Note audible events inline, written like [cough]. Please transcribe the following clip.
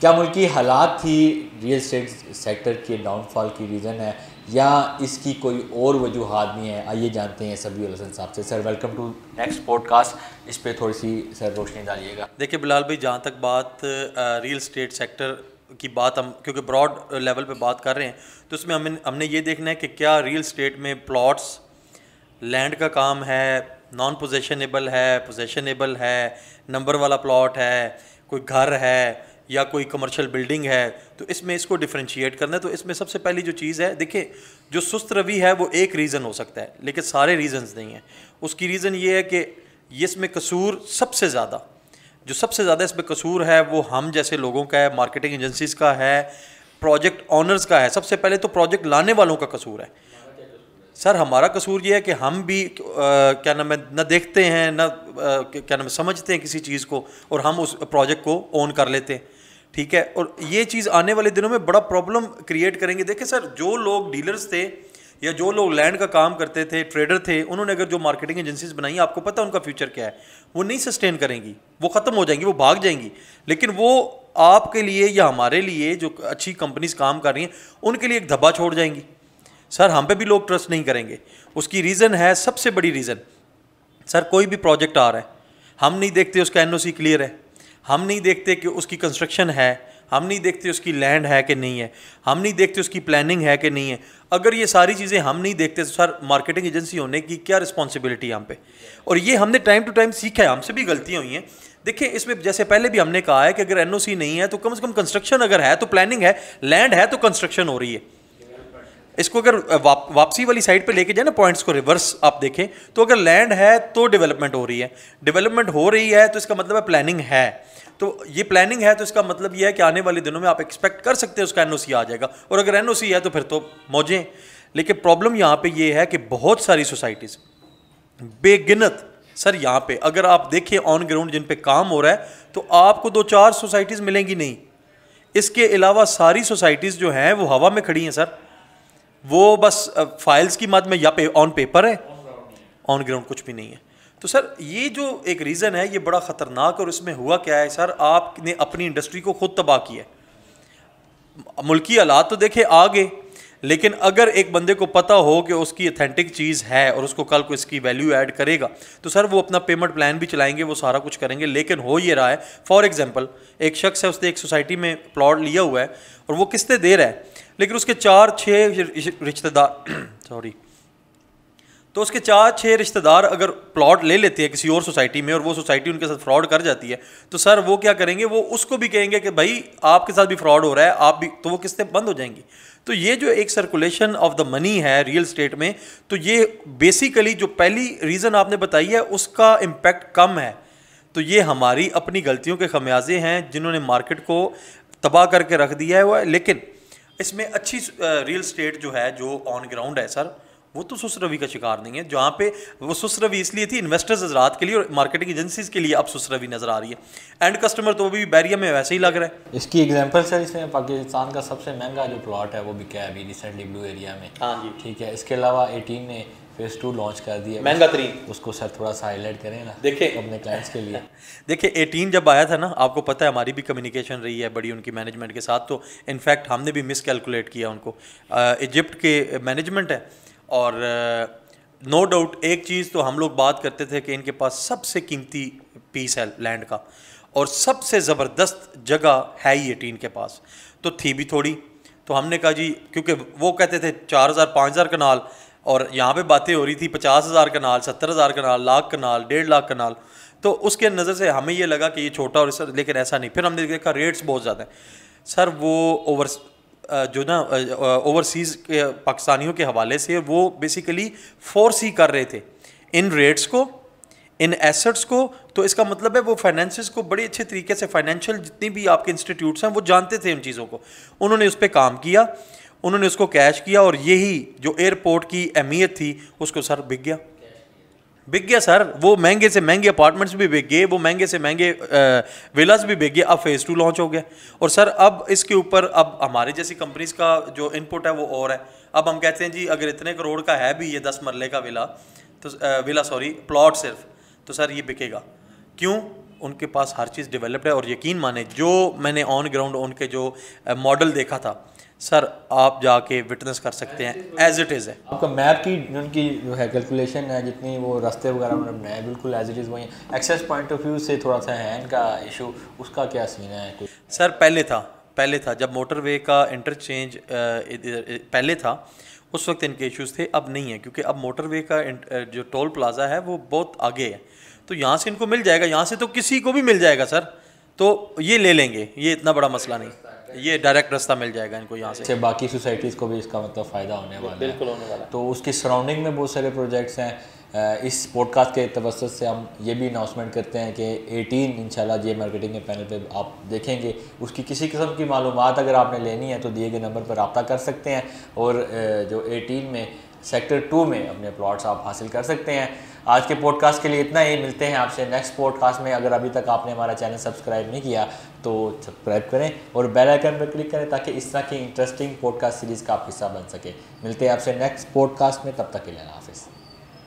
क्या मुल्की हालात ही रियल इस्टेट सेक्टर के डाउनफॉल की रीज़न है या इसकी कोई और वजूहत नहीं है आइए जानते हैं सभी हसन साहब से sir welcome to next podcast इस पर थोड़ी सी सर रोशनी डालिएगा देखिए बिलाल भाई जहाँ तक बात रियल इस्टेट सेक्टर की बात हम क्योंकि ब्रॉड लेवल पे बात कर रहे हैं तो उसमें हमें हमने ये देखना है कि क्या रियल स्टेट में प्लॉट्स लैंड का काम है नॉन पोजेशनेबल है पोजेशनेबल है नंबर वाला प्लॉट है कोई घर है या कोई कमर्शियल बिल्डिंग है तो इसमें इसको डिफ्रेंशिएट करना है तो इसमें सबसे पहली जो चीज़ है देखिए जो सुस्त रवि है वो एक रीज़न हो सकता है लेकिन सारे रीज़न्स नहीं हैं उसकी रीज़न ये है कि इसमें कसूर सबसे ज़्यादा जो सबसे ज़्यादा इसमें कसूर है वो हम जैसे लोगों का है मार्केटिंग एजेंसीज का है प्रोजेक्ट ऑनर्स का है सबसे पहले तो प्रोजेक्ट लाने वालों का कसूर है सर हमारा कसूर ये है कि हम भी आ, तो, क्या नाम है ना देखते हैं ना आ, क्या नाम है समझते हैं किसी चीज़ को और हम उस प्रोजेक्ट को ओन कर लेते हैं ठीक है और ये चीज़ आने वाले दिनों में बड़ा प्रॉब्लम क्रिएट करेंगे देखिए सर जो लोग डीलर्स थे या जो लोग लैंड का काम करते थे ट्रेडर थे उन्होंने अगर जो मार्केटिंग एजेंसीज बनाई आपको पता है उनका फ्यूचर क्या है वो नहीं सस्टेन करेंगी वो ख़त्म हो जाएंगी वो भाग जाएंगी लेकिन वो आपके लिए या हमारे लिए जो अच्छी कंपनीज काम कर रही हैं उनके लिए एक धब्बा छोड़ जाएंगी सर हम पे भी लोग ट्रस्ट नहीं करेंगे उसकी रीज़न है सबसे बड़ी रीज़न सर कोई भी प्रोजेक्ट आ रहा है हम नहीं देखते उसका एन क्लियर है हम नहीं देखते कि उसकी कंस्ट्रक्शन है हम नहीं देखते उसकी लैंड है कि नहीं है हम नहीं देखते उसकी प्लानिंग है कि नहीं है अगर ये सारी चीज़ें हम नहीं देखते तो सर मार्केटिंग एजेंसी होने की क्या रिस्पॉन्सिबिलिटी है हम पे और ये हमने टाइम टू टाइम सीखा है हमसे भी गलतियाँ हुई हैं देखिए इसमें जैसे पहले भी हमने कहा है कि अगर एन नहीं है तो कम से कम कंस्ट्रक्शन अगर है तो प्लानिंग है लैंड है तो कंस्ट्रक्शन हो रही है इसको अगर वाप, वापसी वाली साइड पे लेके जाए ना पॉइंट्स को रिवर्स आप देखें तो अगर लैंड है तो डेवलपमेंट हो रही है डेवलपमेंट हो रही है तो इसका मतलब है प्लानिंग है तो ये प्लानिंग है तो इसका मतलब ये है कि आने वाले दिनों में आप एक्सपेक्ट कर सकते हैं उसका एन आ जाएगा और अगर एन है तो फिर तो मौजें लेकिन प्रॉब्लम यहाँ पर ये है कि बहुत सारी सोसाइटीज़ बेगिनत सर यहाँ पे अगर आप देखें ऑन ग्राउंड जिन पे काम हो रहा है तो आपको दो चार सोसाइटीज़ मिलेंगी नहीं इसके अलावा सारी सोसाइटीज़ जो हैं वो हवा में खड़ी हैं सर वो बस फाइल्स की मद में या पे ऑन पेपर है ऑन ग्राउंड कुछ भी नहीं है तो सर ये जो एक रीज़न है ये बड़ा ख़तरनाक और इसमें हुआ क्या है सर आपने अपनी इंडस्ट्री को खुद तबाह किया मुल्की हालात तो देखे आगे लेकिन अगर एक बंदे को पता हो कि उसकी अथेंटिक चीज़ है और उसको कल को इसकी वैल्यू ऐड करेगा तो सर वो अपना पेमेंट प्लान भी चलाएंगे वो सारा कुछ करेंगे लेकिन हो ये रहा है फॉर एग्जांपल एक शख्स है उसने एक सोसाइटी में प्लॉट लिया हुआ है और वो किस्तें दे रहा है लेकिन उसके चार छः रिश्तेदार सॉरी [clears throat] तो उसके चार छः रिश्तेदार अगर प्लॉट ले लेते हैं किसी और सोसाइटी में और वो सोसाइटी उनके साथ फ्रॉड कर जाती है तो सर वो क्या करेंगे वो उसको भी कहेंगे कि भाई आपके साथ भी फ्रॉड हो रहा है आप भी तो वो किस्तें बंद हो जाएंगी तो ये जो एक सर्कुलेशन ऑफ द मनी है रियल स्टेट में तो ये बेसिकली जो पहली रीज़न आपने बताई है उसका इम्पैक्ट कम है तो ये हमारी अपनी गलतियों के खमियाजे हैं जिन्होंने मार्केट को तबाह करके रख दिया है हुआ है लेकिन इसमें अच्छी रियल स्टेट जो है जो ऑन ग्राउंड है सर वो तो सुस रवि का शिकार नहीं है जहाँ पे वो सुस रवि इसलिए थी इन्वेस्टर्स हजरात के लिए और मार्केटिंग एजेंसीज के लिए अब सुस रवि नज़र आ रही है एंड कस्टमर तो भी बैरिया में वैसे ही लग रहा है इसकी एग्जांपल सर इसमें पाकिस्तान का सबसे महंगा जो प्लॉट है वो बिका है अभी रिसेंटली ब्लू एरिया में हाँ जी ठीक है इसके अलावा एटीन में फेस टू लॉन्च कर दिया महंगा तरीन उसको सर थोड़ा सा हाईलाइट करें ना देखिए अपने क्लाइंट्स के लिए [laughs] देखिए एटीन जब आया था ना आपको पता है हमारी भी कम्युनिकेशन रही है बड़ी उनकी मैनेजमेंट के साथ तो इनफैक्ट हमने भी मिसकैलकुलेट किया उनको इजिप्ट के मैनेजमेंट है और नो uh, डाउट एक चीज़ तो हम लोग बात करते थे कि इनके पास सबसे कीमती पीस है लैंड का और सबसे ज़बरदस्त जगह है ही एटीन के पास तो थी भी थोड़ी तो हमने कहा जी क्योंकि वो कहते थे चार हज़ार पाँच हज़ार कनाल और यहाँ पे बातें हो रही थी पचास हज़ार कनाल सत्तर हज़ार कनाल लाख कनाल डेढ़ लाख कनाल तो उसके नज़र से हमें ये लगा कि ये छोटा और सर लेकिन ऐसा नहीं फिर हमने देखा रेट्स बहुत ज़्यादा हैं सर वो ओवर जो ना ओवरसीज़ के पाकिस्तानियों के हवाले से वो बेसिकली फोर्स ही कर रहे थे इन रेट्स को इन एसेट्स को तो इसका मतलब है वो फाइनेंसिस को बड़े अच्छे तरीके से फाइनेंशियल जितनी भी आपके इंस्टीट्यूट्स हैं वो जानते थे इन चीज़ों को उन्होंने उस पर काम किया उन्होंने उसको कैश किया और यही जो एयरपोर्ट की अहमियत थी उसको सर बिक गया बिक गया सर वो महंगे से महंगे अपार्टमेंट्स भी बिक गए वो महंगे से महंगे विलास भी बिक गए अब फेज़ टू लॉन्च हो गया और सर अब इसके ऊपर अब हमारे जैसी कंपनीज का जो इनपुट है वो और है अब हम कहते हैं जी अगर इतने करोड़ का है भी ये दस मरले का विला तो विला सॉरी प्लॉट सिर्फ तो सर ये बिकेगा क्यों उनके पास हर चीज़ डेवलप्ड है और यकीन माने जो मैंने ऑन ग्राउंड उनके जो मॉडल देखा था सर आप जाके विटनेस कर सकते हैं एज इट इज़ है आपका मैप की उनकी जो है कैलकुलेशन है जितनी वो रास्ते वगैरह उन्होंने बनाए बिल्कुल एज इट इज़ वही एक्सेस पॉइंट ऑफ व्यू से थोड़ा सा है इनका इशू उसका क्या सीन है कुछ सर पहले था पहले था जब मोटरवे का इंटरचेंज पहले था उस वक्त इनके इश्यूज थे अब नहीं है क्योंकि अब मोटरवे का जो टोल प्लाजा है वो बहुत आगे है तो यहाँ से इनको मिल जाएगा यहाँ से तो किसी को भी मिल जाएगा सर तो ये ले लेंगे ये इतना बड़ा मसला नहीं ये डायरेक्ट रास्ता मिल जाएगा इनको यहाँ से अच्छा, बाकी सोसाइटीज़ को भी इसका मतलब फ़ायदा होने वाला बिल्कुल होने वाला तो उसकी सराउंडिंग में बहुत सारे प्रोजेक्ट्स हैं इस पॉडकास्ट के तवसत से हम ये भी अनाउंसमेंट करते हैं कि 18 इंशाल्लाह जी मार्केटिंग के पैनल पे आप देखेंगे उसकी किसी किस्म की मालूम अगर आपने लेनी है तो दिए गए नंबर पर रबता कर सकते हैं और जो 18 में सेक्टर टू में अपने प्लॉट्स आप हासिल कर सकते हैं आज के पॉडकास्ट के लिए इतना ही मिलते हैं आपसे नेक्स्ट पॉडकास्ट में अगर अभी तक आपने हमारा चैनल सब्सक्राइब नहीं किया तो सब्सक्राइब करें और बेल आइकन पर क्लिक करें ताकि इस तरह की इंटरेस्टिंग पॉडकास्ट सीरीज़ का आप हिस्सा बन सके मिलते हैं आपसे नेक्स्ट पॉडकास्ट में तब तक के लिए हाफिज़